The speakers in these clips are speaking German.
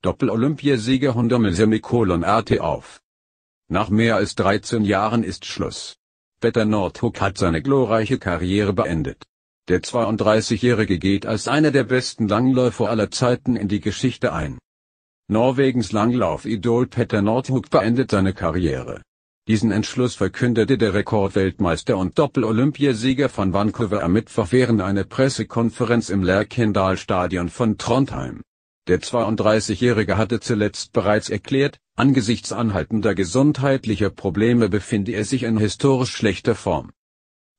Doppel-Olympiasieger Honda Semikolon RT auf. Nach mehr als 13 Jahren ist Schluss. Petter Nordhook hat seine glorreiche Karriere beendet. Der 32-Jährige geht als einer der besten Langläufer aller Zeiten in die Geschichte ein. Norwegens Langlauf-Idol Petter Nordhook beendet seine Karriere. Diesen Entschluss verkündete der Rekordweltmeister und Doppel-Olympiasieger von Vancouver am Mittwoch während einer Pressekonferenz im Lerkendal-Stadion von Trondheim. Der 32-Jährige hatte zuletzt bereits erklärt, angesichts anhaltender gesundheitlicher Probleme befinde er sich in historisch schlechter Form.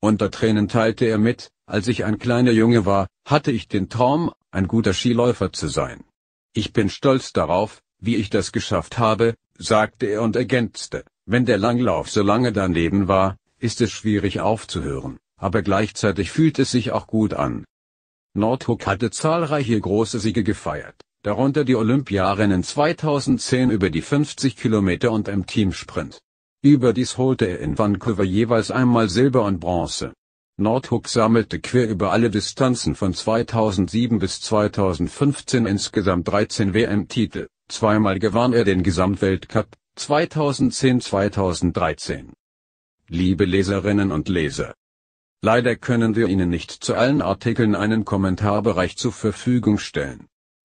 Unter Tränen teilte er mit, als ich ein kleiner Junge war, hatte ich den Traum, ein guter Skiläufer zu sein. Ich bin stolz darauf, wie ich das geschafft habe, sagte er und ergänzte, wenn der Langlauf so lange daneben war, ist es schwierig aufzuhören, aber gleichzeitig fühlt es sich auch gut an. Nordhook hatte zahlreiche große Siege gefeiert darunter die Olympiarennen 2010 über die 50 Kilometer und im Teamsprint. Überdies holte er in Vancouver jeweils einmal Silber und Bronze. Nordhook sammelte quer über alle Distanzen von 2007 bis 2015 insgesamt 13 WM-Titel, zweimal gewann er den Gesamtweltcup, 2010-2013. Liebe Leserinnen und Leser. Leider können wir Ihnen nicht zu allen Artikeln einen Kommentarbereich zur Verfügung stellen.